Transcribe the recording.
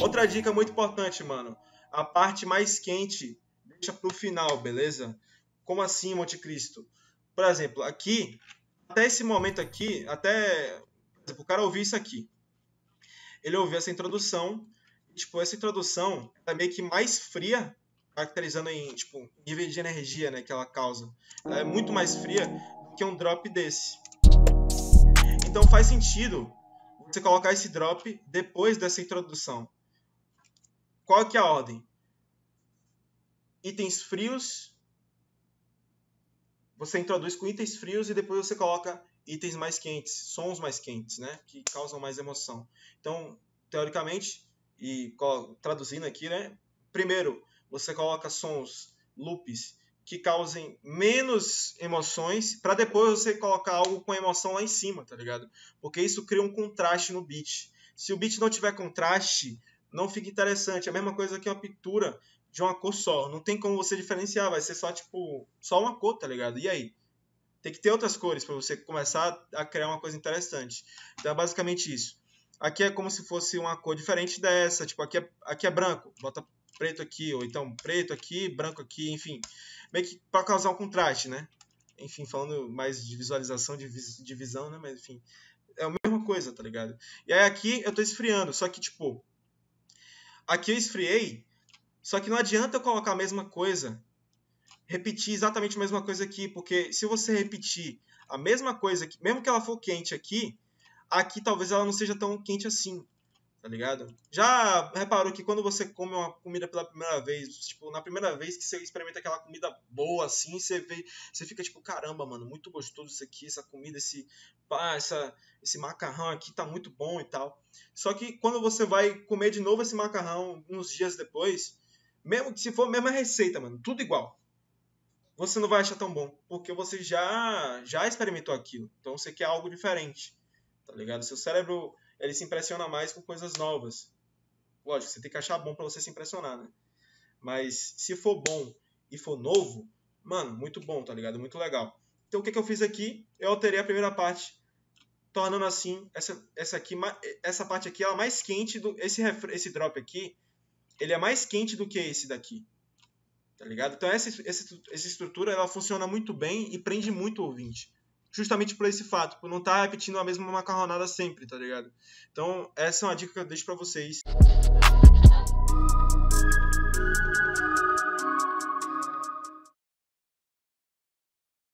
Outra dica muito importante, mano. A parte mais quente deixa pro final, beleza? Como assim, Monte Cristo? Por exemplo, aqui, até esse momento aqui, até exemplo, o cara ouvir isso aqui. Ele ouviu essa introdução, e, tipo, essa introdução é meio que mais fria, caracterizando em, tipo, nível de energia, né, que ela causa. Ela é muito mais fria do que um drop desse. Então faz sentido você colocar esse drop depois dessa introdução. Qual que é a ordem? Itens frios. Você introduz com itens frios e depois você coloca itens mais quentes, sons mais quentes, né? Que causam mais emoção. Então, teoricamente, e traduzindo aqui, né? Primeiro, você coloca sons, loops, que causem menos emoções, para depois você colocar algo com emoção lá em cima, tá ligado? Porque isso cria um contraste no beat. Se o beat não tiver contraste, não fica interessante. É a mesma coisa que uma pintura de uma cor só. Não tem como você diferenciar, vai ser só tipo, só uma cor, tá ligado? E aí? Tem que ter outras cores para você começar a criar uma coisa interessante. Então é basicamente isso. Aqui é como se fosse uma cor diferente dessa, tipo, aqui é, aqui é branco, bota preto aqui, ou então preto aqui, branco aqui, enfim. Meio que para causar um contraste, né? Enfim, falando mais de visualização, de, vis, de visão, né? Mas enfim, é a mesma coisa, tá ligado? E aí aqui eu tô esfriando, só que tipo, Aqui eu esfriei, só que não adianta eu colocar a mesma coisa, repetir exatamente a mesma coisa aqui, porque se você repetir a mesma coisa aqui, mesmo que ela for quente aqui, aqui talvez ela não seja tão quente assim tá ligado? Já reparou que quando você come uma comida pela primeira vez, tipo, na primeira vez que você experimenta aquela comida boa assim, você vê, você fica tipo, caramba, mano, muito gostoso isso aqui, essa comida, esse pá, essa, esse macarrão aqui tá muito bom e tal. Só que quando você vai comer de novo esse macarrão uns dias depois, mesmo que se for a mesma receita, mano, tudo igual. Você não vai achar tão bom, porque você já já experimentou aquilo. Então você quer algo diferente. Tá ligado? Seu cérebro ele se impressiona mais com coisas novas. Lógico, você tem que achar bom para você se impressionar, né? Mas se for bom e for novo, mano, muito bom, tá ligado? Muito legal. Então o que, que eu fiz aqui? Eu alterei a primeira parte, tornando assim essa, essa aqui essa parte aqui ela mais quente do esse esse drop aqui, ele é mais quente do que esse daqui. Tá ligado? Então essa, essa, essa estrutura ela funciona muito bem e prende muito o ouvinte justamente por esse fato, por não estar tá repetindo a mesma macarronada sempre, tá ligado? Então, essa é uma dica que eu deixo para vocês.